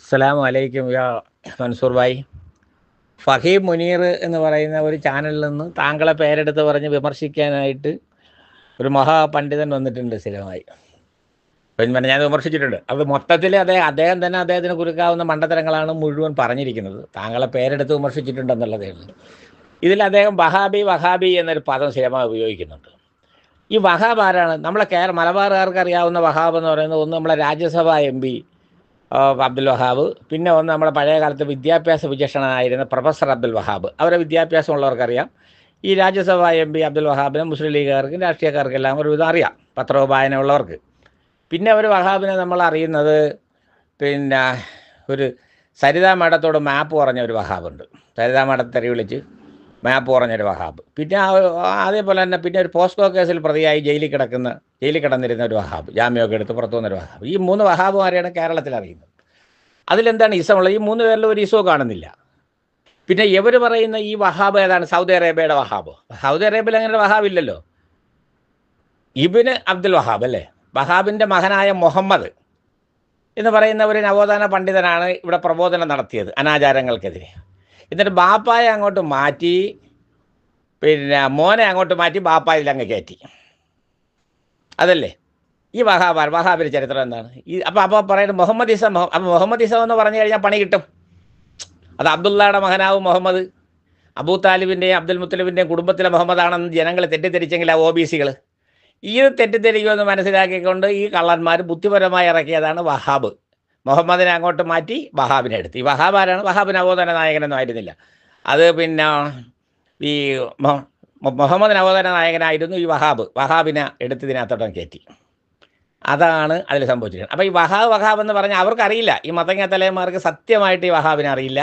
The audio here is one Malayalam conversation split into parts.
അസ്സലാം വലൈക്കും യാ മൻസൂർ ഭായ് ഫഹീം മുനീർ എന്ന് പറയുന്ന ഒരു ചാനലിൽ നിന്ന് താങ്കളെ പേരെടുത്ത് പറഞ്ഞ് വിമർശിക്കാനായിട്ട് ഒരു മഹാപണ്ഡിതൻ വന്നിട്ടുണ്ട് സ്ഥിരമായി പിന്നെ ഞാൻ വിമർശിച്ചിട്ടുണ്ട് അത് മൊത്തത്തിൽ അദ്ദേഹം അദ്ദേഹം തന്നെ അദ്ദേഹത്തിന് കുറുക്കാവുന്ന മണ്ഡലങ്ങളാണ് മുഴുവൻ പറഞ്ഞിരിക്കുന്നത് താങ്കളെ പേരെടുത്ത് വിമർശിച്ചിട്ടുണ്ടെന്നുള്ളതേ ഉള്ളൂ ഇതിൽ അദ്ദേഹം വഹാബി വഹാബി എന്നൊരു പദം സ്ഥിരമായി ഉപയോഗിക്കുന്നുണ്ട് ഈ വഹാബ് ആരാണ് നമ്മളെ കേരള മലബാറുകാർക്ക് അറിയാവുന്ന വഹാബ് എന്ന് പറയുന്നത് ഒന്ന് നമ്മളെ രാജ്യസഭാ എം പി അബ്ദുൽ വഹാബ് പിന്നെ ഒന്ന് നമ്മുടെ പഴയ കാലത്ത് വിദ്യാഭ്യാസ വിചക്ഷണനായിരുന്ന പ്രൊഫസർ അബ്ദുൽ വഹാബ് അവരെ വിദ്യാഭ്യാസം ഉള്ളവർക്കറിയാം ഈ രാജ്യസഭാ എം പി അബ്ദുൽ വഹാബിനെ മുസ്ലിം ലീഗുകാർക്കും രാഷ്ട്രീയക്കാർക്കെല്ലാം ഒരു വിധം അറിയാം ഉള്ളവർക്ക് പിന്നെ അവർ വഹാബിനെ നമ്മൾ അറിയുന്നത് പിന്നെ ഒരു സരിതാ മഠത്തോട് മാപ്പ് പറഞ്ഞ ഒരു വഹാബുണ്ട് സരിതാ മഠത്തെ തെറി വിളിച്ച് മാപ്പ് പറഞ്ഞൊരു വഹാബ് പിന്നെ അതേപോലെ തന്നെ പിന്നെ ഒരു പോസ്കോ കേസിൽ പ്രതിയായി ജയിലിൽ കിടക്കുന്ന ജയിലിൽ കിടന്നിരുന്ന ഒരു വഹാബ് ജാമ്യമൊക്കെ എടുത്ത് പുറത്തു വന്നൊരു വഹാബ് ഈ മൂന്ന് വഹാബുമാരെയാണ് കേരളത്തിൽ അറിയുന്നത് അതിലെന്താണ് ഈസമുള്ളത് ഈ മൂന്ന് പേരിൽ ഒരു ഈസോ കാണുന്നില്ല പിന്നെ എവർ പറയുന്ന ഈ വഹാബ് ഏതാണ് സൗദി അറേബ്യയുടെ വഹാബ് സൗദി അറേബ്യയിൽ അങ്ങനെ വഹാബ് ഇല്ലല്ലോ ഇബിന് അബ്ദുൽ വഹാബ് അല്ലേ വഹാബിൻ്റെ മകനായ മുഹമ്മദ് എന്ന് പറയുന്ന ഒരു നവോത്ഥാന പണ്ഡിതനാണ് ഇവിടെ പ്രബോധനം നടത്തിയത് അനാചാരങ്ങൾക്കെതിരെ എന്നിട്ട് ബാപ്പായെ അങ്ങോട്ട് മാറ്റി പിന്നെ മോനെ അങ്ങോട്ട് മാറ്റി ബാപ്പായിൽ അങ്ങ് കയറ്റി അതല്ലേ ഈ മഹാഭാരത മഹാബിരി ചരിത്രം എന്താണ് ഈ അപ്പം അപ്പോൾ പറയുന്നത് മുഹമ്മദ് ഈസ അപ്പം മുഹമ്മദ് ഈസ എന്ന് പറഞ്ഞു കഴിഞ്ഞാൽ പണി കിട്ടും അത് അബ്ദുള്ളയുടെ മകനാവും മുഹമ്മദ് അബൂ താലിബിൻ്റെയും അബ്ദുൽ മുത്തലിബിൻ്റെയും കുടുംബത്തിലെ മുഹമ്മദാണെന്ന് ജനങ്ങൾ തെറ്റിദ്ധരിച്ചെങ്കിൽ ആ ഒ ബി സികൾ ഇത് തെറ്റിദ്ധരിക്കുമെന്ന് മനസ്സിലാക്കിക്കൊണ്ട് ഈ കള്ളന്മാർ ബുദ്ധിപരമായി ഇറക്കിയതാണ് വഹാബ് മുഹമ്മദിനെ അങ്ങോട്ട് മാറ്റി വഹാബിനെ എടുത്തു ഈ വഹാബാരാണ് വഹാബ് നവോധന നായകനൊന്നും ആയിരുന്നില്ല അത് പിന്നെ ഈ മുഹമ്മദ് നവോധന നായകനായിരുന്നു ഈ വഹാബ് വഹാബിനെ എടുത്തതിനകത്തോട്ടം കയറ്റി അതാണ് അതിൽ സംഭവിച്ചിരിക്കുന്നത് അപ്പോൾ ഈ വഹാബ് വഹാബ് എന്ന് പറഞ്ഞാൽ അവർക്കറിയില്ല ഈ മതങ്ങ തലയന്മാർക്ക് സത്യമായിട്ട് ഈ വഹാബിനെ അറിയില്ല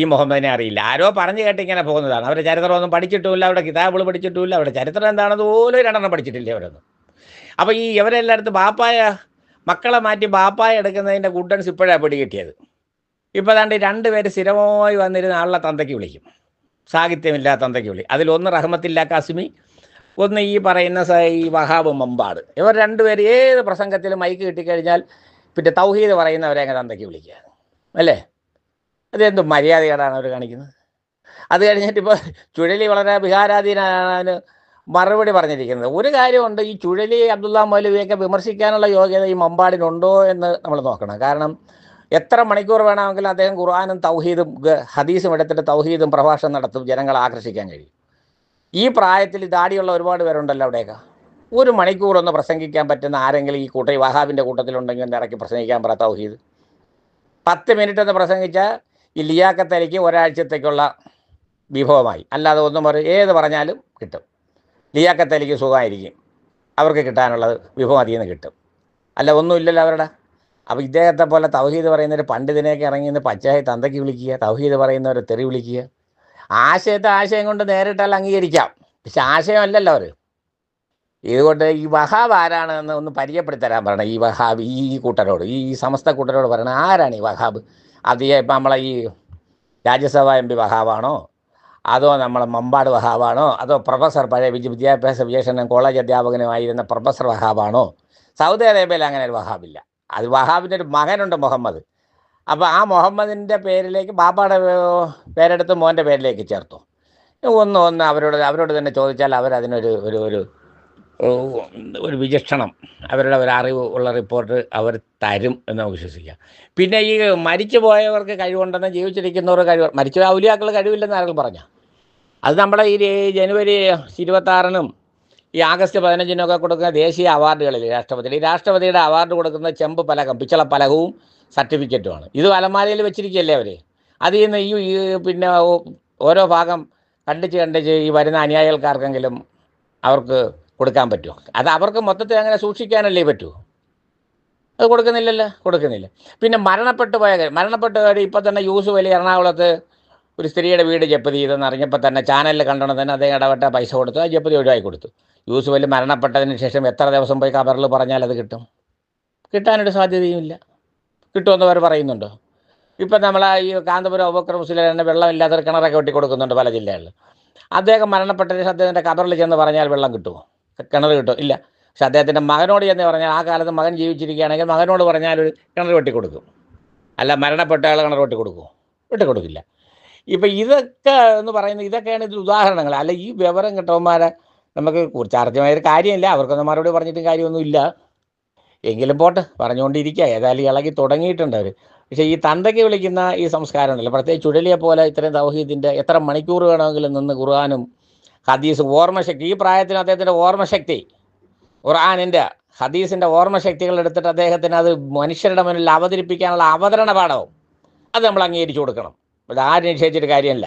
ഈ മുഹമ്മദിനെ അറിയില്ല ആരോ പറഞ്ഞു കേട്ട് ഇങ്ങനെ പോകുന്നതാണ് അവരുടെ ചരിത്രമൊന്നും പഠിച്ചിട്ടുമില്ല അവരുടെ കിതാബുകൾ പഠിച്ചിട്ടുമില്ല അവരുടെ ചരിത്രം എന്താണെന്ന് പോലും രണ്ടെണ്ണം പഠിച്ചിട്ടില്ല അവരൊന്നും അപ്പോൾ ഈ ഇവരെല്ലായിടത്തും ബാപ്പായ മക്കളെ മാറ്റി ബാപ്പായ എടുക്കുന്നതിൻ്റെ ഗുഡൻസ് ഇപ്പോഴാണ് പിടികിട്ടിയത് ഇപ്പോൾ രണ്ട് രണ്ടുപേര് സ്ഥിരമായി വന്നിരുന്ന ആളുടെ തന്തയ്ക്ക് വിളിക്കും സാഹിത്യമില്ലാത്ത തന്തയ്ക്ക് വിളി അതിലൊന്ന് റഹ്മത്തില്ലാ കാസിമി ഒന്ന് ഈ പറയുന്ന ഈ വഹാബ് മമ്പാട് ഇവർ രണ്ടുപേർ ഏത് പ്രസംഗത്തിലും മൈക്ക് കിട്ടിക്കഴിഞ്ഞാൽ പിന്നെ തൗഹീദ് പറയുന്നവരെ അങ്ങനെ തന്തയ്ക്ക് വിളിക്കുക അല്ലേ അതെന്ത് മര്യാദകേടാണ് അവർ കാണിക്കുന്നത് അത് കഴിഞ്ഞിട്ട് ഇപ്പോൾ ചുഴലി വളരെ വിഹാരാധീനാണ് മറുപടി പറഞ്ഞിരിക്കുന്നത് ഒരു കാര്യമുണ്ട് ഈ ചുഴലി അബ്ദുള്ള മൗലവിയൊക്കെ വിമർശിക്കാനുള്ള യോഗ്യത ഈ മമ്പാടിനുണ്ടോ എന്ന് നമ്മൾ നോക്കണം കാരണം എത്ര മണിക്കൂർ വേണമെങ്കിലും അദ്ദേഹം ഖുർആാനും തൗഹീദും ഹദീസും എടുത്തിട്ട് തൗഹീദും പ്രഭാഷണം നടത്തും ജനങ്ങളെ ആകർഷിക്കാൻ കഴിയും ഈ പ്രായത്തിൽ ദാടിയുള്ള ഒരുപാട് പേരുണ്ടല്ലോ അവിടെയൊക്കെ ഒരു മണിക്കൂറൊന്ന് പ്രസംഗിക്കാൻ പറ്റുന്ന ആരെങ്കിലും ഈ കൂട്ടം വഹാബിൻ്റെ കൂട്ടത്തിലുണ്ടെങ്കിൽ ഒന്ന് ഇറക്കി പ്രസംഗിക്കാൻ പറ തൗഹീദ് പത്ത് മിനിറ്റ് ഒന്ന് പ്രസംഗിച്ചാൽ ഈ ലിയാക്കത്തലിക്ക് ഒരാഴ്ചത്തേക്കുള്ള വിഭവമായി അല്ലാതെ ഒന്നും പറയും ഏത് പറഞ്ഞാലും കിട്ടും ലിയാക്കത്തലിക്ക് സുഖമായിരിക്കും അവർക്ക് കിട്ടാനുള്ളത് വിഭവം അതിൽ നിന്ന് കിട്ടും അല്ല ഒന്നുമില്ലല്ലോ അവരുടെ അപ്പോൾ ഇദ്ദേഹത്തെ പോലെ തൗഹീദ് പറയുന്നൊരു പണ്ഡിതിനെയൊക്കെ ഇറങ്ങി നിന്ന് പച്ചയായി തന്തയ്ക്ക് വിളിക്കുക തൗഹീദ് പറയുന്നവരെ തെറി വിളിക്കുക ആശയത്തെ ആശയം കൊണ്ട് നേരിട്ടാൽ അംഗീകരിക്കാം പക്ഷെ ആശയമല്ലല്ലോ അവർ ഇതുകൊണ്ട് ഈ വഹാബ് ആരാണ് എന്ന് ഒന്ന് പരിചയപ്പെടുത്തരാൻ പറയണം ഈ വഹാബ് ഈ കൂട്ടരോട് ഈ സമസ്ത കൂട്ടരോട് പറയണം ആരാണ് ഈ വഹാബ് അത് ഇപ്പം നമ്മളെ ഈ രാജ്യസഭാ എം പി വഹാബാണോ അതോ നമ്മളെ മമ്പാട് വഹാബാണോ അതോ പ്രൊഫസർ പഴയ വിദ്യാഭ്യാസ വിജയകൃഷ്ണൻ കോളേജ് അധ്യാപകനുമായിരുന്ന പ്രൊഫസർ വഹാബാണോ സൗദി അറേബ്യയിൽ അങ്ങനെ ഒരു വഹാബില്ല അത് വഹാബിൻ്റെ ഒരു മകനുണ്ട് മുഹമ്മദ് അപ്പോൾ ആ മുഹമ്മദിൻ്റെ പേരിലേക്ക് ബാബാടെ പേരെടുത്ത് മോൻ്റെ പേരിലേക്ക് ചേർത്തു ഒന്ന് ഒന്ന് അവരോട് അവരോട് തന്നെ ചോദിച്ചാൽ അവരതിനൊരു ഒരു ഒരു ഒരു വിചക്ഷണം അവരുടെ ഒരു അറിവ് ഉള്ള റിപ്പോർട്ട് അവർ തരും എന്ന് നമുക്ക് വിശ്വസിക്കാം പിന്നെ ഈ മരിച്ചു പോയവർക്ക് കഴിവുണ്ടെന്ന് ജീവിച്ചിരിക്കുന്നവർക്ക് കഴിവ് മരിച്ച ഔലിയാക്കൾ കഴിവില്ലെന്ന് ആരെങ്കിലും പറഞ്ഞാൽ അത് നമ്മളെ ഈ ജനുവരി ഇരുപത്താറിനും ഈ ആഗസ്റ്റ് പതിനഞ്ചിനൊക്കെ കൊടുക്കുന്ന ദേശീയ അവാർഡുകളിൽ രാഷ്ട്രപതി ഈ രാഷ്ട്രപതിയുടെ അവാർഡ് കൊടുക്കുന്ന ചെമ്പ് പലകം പിച്ചള പലകവും സർട്ടിഫിക്കറ്റുമാണ് ഇത് അലമാരയിൽ വെച്ചിരിക്കുകയല്ലേ അവർ അതിൽ നിന്ന് ഈ പിന്നെ ഓരോ ഭാഗം കണ്ടിച്ച് കണ്ടിച്ച് ഈ വരുന്ന അനുയായികൾക്കാർക്കെങ്കിലും അവർക്ക് കൊടുക്കാൻ പറ്റുമോ അത് അവർക്ക് മൊത്തത്തിൽ അങ്ങനെ സൂക്ഷിക്കാനല്ലേ പറ്റൂ അത് കൊടുക്കുന്നില്ലല്ലോ കൊടുക്കുന്നില്ല പിന്നെ മരണപ്പെട്ടു പോയ മരണപ്പെട്ട കാര്യം ഇപ്പം തന്നെ യൂസ് വലിയ എറണാകുളത്ത് ഒരു സ്ത്രീയുടെ വീട് ജപ്പതി ചെയ്തെന്ന് അറിഞ്ഞപ്പോൾ തന്നെ ചാനലിൽ കണ്ടോണം തന്നെ അദ്ദേഹം ഇടപെട്ട പൈസ കൊടുത്തു ആ ജപ്പതി ഒഴിവായി കൊടുത്തു യൂസ് വലിയ മരണപ്പെട്ടതിന് ശേഷം എത്ര ദിവസം പോയി കബറിൽ പറഞ്ഞാൽ അത് കിട്ടും കിട്ടാനൊരു സാധ്യതയുമില്ല കിട്ടുമെന്ന് അവർ പറയുന്നുണ്ടോ ഇപ്പം നമ്മൾ ഈ കാന്തപുരം ഉപക്രമ തന്നെ വെള്ളമില്ലാത്തൊരു കിണറൊക്കെ വെട്ടി കൊടുക്കുന്നുണ്ട് പല ജില്ലകളിൽ അദ്ദേഹം മരണപ്പെട്ടതിന് അദ്ദേഹത്തിൻ്റെ കബറിൽ ചെന്ന് പറഞ്ഞാൽ വെള്ളം കിട്ടുമോ കിണർ കിട്ടും ഇല്ല പക്ഷെ അദ്ദേഹത്തിൻ്റെ മകനോട് എന്ന് പറഞ്ഞാൽ ആ കാലത്ത് മകൻ ജീവിച്ചിരിക്കുകയാണെങ്കിൽ മകനോട് പറഞ്ഞാൽ ഒരു കിണർ വെട്ടി കൊടുക്കും അല്ല മരണപ്പെട്ട ആൾ കിണർ വെട്ടി കൊടുക്കുമോ വെട്ടി കൊടുക്കില്ല ഇപ്പം ഇതൊക്കെ എന്ന് പറയുന്നത് ഇതൊക്കെയാണ് ഇതിൽ ഉദാഹരണങ്ങൾ അല്ല ഈ വിവരം കിട്ടവന്മാരെ നമുക്ക് ഒരു കാര്യമില്ല അവർക്കൊന്നും മറുപടി പറഞ്ഞിട്ടും കാര്യമൊന്നുമില്ല എങ്കിലും പോട്ട് പറഞ്ഞുകൊണ്ടിരിക്കുക ഏതായാലും ഇളകി തുടങ്ങിയിട്ടുണ്ട് അവർ പക്ഷേ ഈ തന്തയ്ക്ക് വിളിക്കുന്ന ഈ സംസ്കാരമുണ്ടല്ലോ പ്രത്യേകിച്ച് ചുഴലിയെ പോലെ ഇത്രയും തൗഹീദിൻ്റെ എത്ര മണിക്കൂർ വേണമെങ്കിലും നിന്ന് കുറുവാനും ഹദീസ് ഓർമ്മശക്തി ഈ പ്രായത്തിന് അദ്ദേഹത്തിൻ്റെ ഓർമ്മശക്തി ഖുർആാനിൻ്റെ ഹദീസിൻ്റെ ഓർമ്മശക്തികൾ എടുത്തിട്ട് അദ്ദേഹത്തിന് അത് മനുഷ്യരുടെ മുന്നിൽ അവതരിപ്പിക്കാനുള്ള അവതരണ പാഠവും അത് നമ്മൾ അംഗീകരിച്ചു കൊടുക്കണം ഇത് ആരും നിഷേധിച്ചിട്ട് കാര്യമല്ല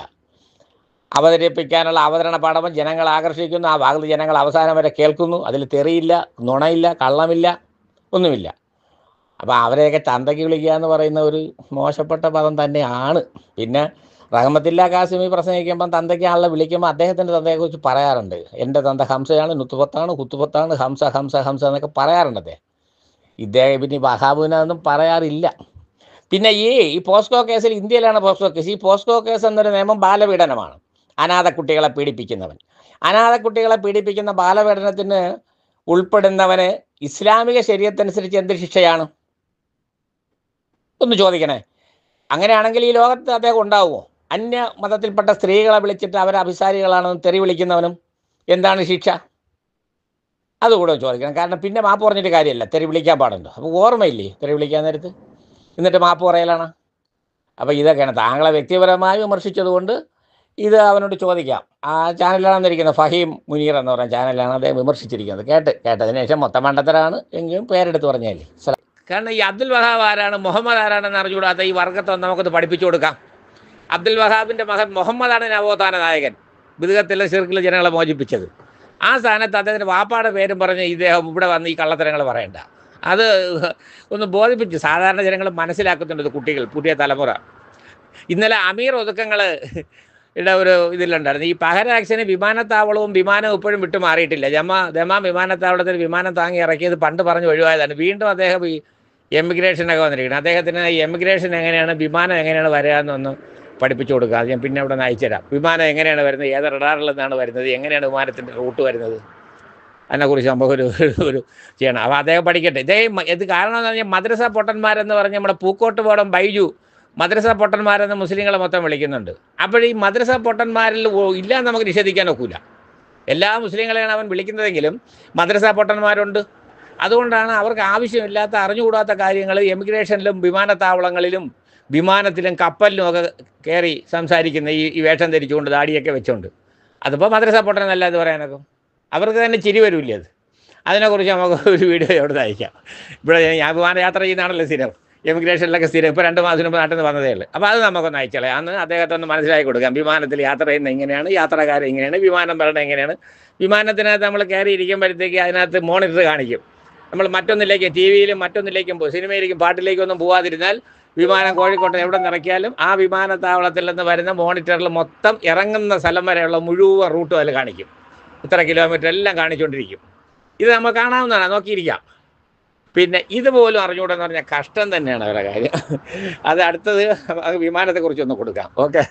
അവതരിപ്പിക്കാനുള്ള അവതരണ പാഠവും ജനങ്ങൾ ആകർഷിക്കുന്നു ആ ഭാഗത്ത് ജനങ്ങൾ അവസാനം വരെ കേൾക്കുന്നു അതിൽ തെറിയില്ല നുണയില്ല കള്ളമില്ല ഒന്നുമില്ല അപ്പോൾ അവരെയൊക്കെ ചന്തയ്ക്ക് വിളിക്കുക എന്ന് പറയുന്ന ഒരു മോശപ്പെട്ട പദം തന്നെയാണ് പിന്നെ റഹമത്തില്ല കാസിമി പ്രസംഗിക്കുമ്പം തന്തയ്ക്കാണല്ലോ വിളിക്കുമ്പോൾ അദ്ദേഹത്തിൻ്റെ തന്തയെക്കുറിച്ച് പറയാറുണ്ട് എൻ്റെ തന്ത ഹംസയാണ് നുത്തുപത്താണ് കുത്തുപത്താണ് ഹംസ ഹംസ ഹംസ എന്നൊക്കെ പറയാറുണ്ട് അദ്ദേഹം ഇദ്ദേഹം പിന്നെ ബഹാബുവിനൊന്നും പറയാറില്ല പിന്നെ ഈ ഈ പോസ്കോ കേസിൽ ഇന്ത്യയിലാണ് പോസ്കോ കേസ് ഈ പോസ്കോ കേസ് എന്നൊരു നിയമം ബാലപീഡനമാണ് അനാഥ കുട്ടികളെ പീഡിപ്പിക്കുന്നവൻ അനാഥ കുട്ടികളെ പീഡിപ്പിക്കുന്ന ബാലപീഡനത്തിന് ഉൾപ്പെടുന്നവന് ഇസ്ലാമിക ശരീരത്തിനനുസരിച്ച് എന്ത് ശിക്ഷയാണ് ഒന്ന് ചോദിക്കണേ അങ്ങനെയാണെങ്കിൽ ഈ ലോകത്ത് അദ്ദേഹം ഉണ്ടാവുമോ അന്യ മതത്തിൽപ്പെട്ട സ്ത്രീകളെ വിളിച്ചിട്ട് അവരെ അഭിസാരികളാണെന്ന് തെറി വിളിക്കുന്നവനും എന്താണ് ശിക്ഷ അതുകൂടെ ചോദിക്കണം കാരണം പിന്നെ മാപ്പ് പറഞ്ഞിട്ട് കാര്യമില്ല തെറി വിളിക്കാൻ പാടുണ്ടോ അപ്പോൾ ഓർമ്മയില്ലേ തെറി വിളിക്കാൻ നേരത്ത് എന്നിട്ട് മാപ്പ് പറയലാണ് അപ്പോൾ ഇതൊക്കെയാണ് താങ്കളെ വ്യക്തിപരമായി വിമർശിച്ചതുകൊണ്ട് ഇത് അവനോട് ചോദിക്കാം ആ ചാനലിലാണെന്നിരിക്കുന്നത് ഫഹീം മുനീർ എന്ന് പറഞ്ഞ ചാനലിലാണ് അദ്ദേഹം വിമർശിച്ചിരിക്കുന്നത് കേട്ട് കേട്ടതിന് ശേഷം മൊത്തം മണ്ടത്തരാണ് എങ്കിലും പേരെടുത്ത് പറഞ്ഞല്ലേ കാരണം ഈ അബ്ദുൽ വഹാബ് ആരാണ് മുഹമ്മദ് ആരാണെന്ന് അറിഞ്ഞുകൂടാതെ ഈ വർഗത്തെ നമുക്കത് പഠിപ്പിച്ചു കൊടുക്കാം അബ്ദുൽ വഹാബിൻ്റെ മകൻ മുഹമ്മദാണ് നവോത്ഥാന നായകൻ ബിദുഖത്തിലെ ചെറുക്കിലെ ജനങ്ങളെ മോചിപ്പിച്ചത് ആ സ്ഥാനത്ത് അദ്ദേഹത്തിൻ്റെ വാപ്പാടെ പേരും പറഞ്ഞ് ഇദ്ദേഹം ഇവിടെ വന്ന് ഈ കള്ളത്തരങ്ങൾ പറയണ്ട അത് ഒന്ന് ബോധിപ്പിച്ച് സാധാരണ ജനങ്ങൾ മനസ്സിലാക്കുന്നുണ്ട് കുട്ടികൾ പുതിയ തലമുറ ഇന്നലെ അമീർ ഒതുക്കങ്ങൾ ഒരു ഇതിലുണ്ടായിരുന്നു ഈ പഹര വിമാനത്താവളവും വിമാനവും ഇപ്പോഴും വിട്ടു മാറിയിട്ടില്ല ജമ ജമാ വിമാനത്താവളത്തിൽ വിമാനം താങ്ങി ഇറക്കിയത് പണ്ട് പറഞ്ഞു ഒഴിവായതാണ് വീണ്ടും അദ്ദേഹം ഈ എമിഗ്രേഷനൊക്കെ വന്നിരിക്കുന്നത് അദ്ദേഹത്തിന് എമിഗ്രേഷൻ എങ്ങനെയാണ് വിമാനം എങ്ങനെയാണ് വരിക എന്നൊന്നും പഠിപ്പിച്ചു കൊടുക്കുക അത് ഞാൻ പിന്നെ അവിടെ നിന്ന് അയച്ചുതരാം വിമാനം എങ്ങനെയാണ് വരുന്നത് ഏത് റഡാറിൽ നിന്നാണ് വരുന്നത് എങ്ങനെയാണ് വിമാനത്തിൻ്റെ റൂട്ട് വരുന്നത് അതിനെക്കുറിച്ച് നമുക്ക് ഒരു ഒരു ചെയ്യണം അപ്പോൾ അദ്ദേഹം പഠിക്കട്ടെ ഇതേ ഇത് കാരണം എന്ന് പറഞ്ഞാൽ മദ്രസ പൊട്ടന്മാരെന്ന് പറഞ്ഞ് നമ്മുടെ പൂക്കോട്ട് പോടം ബൈജു മദ്രസ പൊട്ടന്മാരെന്ന് മുസ്ലിങ്ങളെ മൊത്തം വിളിക്കുന്നുണ്ട് അപ്പോൾ ഈ മദ്രസ പൊട്ടന്മാരിൽ ഇല്ല നമുക്ക് നിഷേധിക്കാൻ ഒക്കില്ല എല്ലാ മുസ്ലിങ്ങളെയാണ് അവൻ വിളിക്കുന്നതെങ്കിലും മദ്രസ പൊട്ടന്മാരുണ്ട് അതുകൊണ്ടാണ് അവർക്ക് ആവശ്യമില്ലാത്ത അറിഞ്ഞുകൂടാത്ത കാര്യങ്ങൾ എമിഗ്രേഷനിലും വിമാനത്താവളങ്ങളിലും വിമാനത്തിലും കപ്പലിലും ഒക്കെ കയറി സംസാരിക്കുന്ന ഈ ഈ വേഷം ധരിച്ചുകൊണ്ട് ദാടിയൊക്കെ വെച്ചുകൊണ്ട് അതിപ്പോൾ മദ്രസ പൊട്ടനല്ല എന്ന് പറയാനൊക്കെ അവർക്ക് തന്നെ ചിരി വരില്ല അത് അതിനെക്കുറിച്ച് നമുക്ക് ഒരു വീഡിയോ എവിടെ അയക്കാം ഇവിടെ ഞാൻ വിമാന യാത്ര ചെയ്യുന്നതാണല്ലോ സ്ഥിരം എമിഗ്രേഷനിലൊക്കെ സ്ഥിരം ഇപ്പോൾ രണ്ട് മാസത്തിന് മുമ്പ് നാട്ടിൽ നിന്ന് വന്നതേ ഉള്ളൂ അപ്പോൾ അത് നമുക്കൊന്ന് അയച്ചാലേ അന്ന് അദ്ദേഹത്തെ ഒന്ന് മനസ്സിലാക്കി കൊടുക്കാം വിമാനത്തിൽ യാത്ര ചെയ്യുന്ന ഇങ്ങനെയാണ് യാത്രക്കാരൻ ഇങ്ങനെയാണ് വിമാനം പറയണത് എങ്ങനെയാണ് വിമാനത്തിനകത്ത് നമ്മൾ കയറി ഇരിക്കുമ്പോഴത്തേക്ക് അതിനകത്ത് മോണിറ്റർ കാണിക്കും നമ്മൾ മറ്റൊന്നിലേക്കും ടി വിയിലും മറ്റൊന്നിലേക്കും സിനിമയിലേക്കും പാട്ടിലേക്കും ഒന്നും പോവാതിരുന്നാൽ വിമാനം കോഴിക്കോട്ടെ എവിടെ നിറക്കിയാലും ആ വിമാനത്താവളത്തിൽ നിന്ന് വരുന്ന മോണിറ്ററിൽ മൊത്തം ഇറങ്ങുന്ന സ്ഥലം വരെയുള്ള മുഴുവൻ റൂട്ടും അതിൽ കാണിക്കും ഇത്ര കിലോമീറ്റർ എല്ലാം കാണിച്ചുകൊണ്ടിരിക്കും ഇത് നമുക്ക് കാണാവുന്നതാണ് നോക്കിയിരിക്കാം പിന്നെ ഇതുപോലും അറിഞ്ഞുകൂടെന്ന് പറഞ്ഞാൽ കഷ്ടം തന്നെയാണ് അവരുടെ കാര്യം അത് അടുത്തത് വിമാനത്തെക്കുറിച്ചൊന്ന് കൊടുക്കാം ഓക്കെ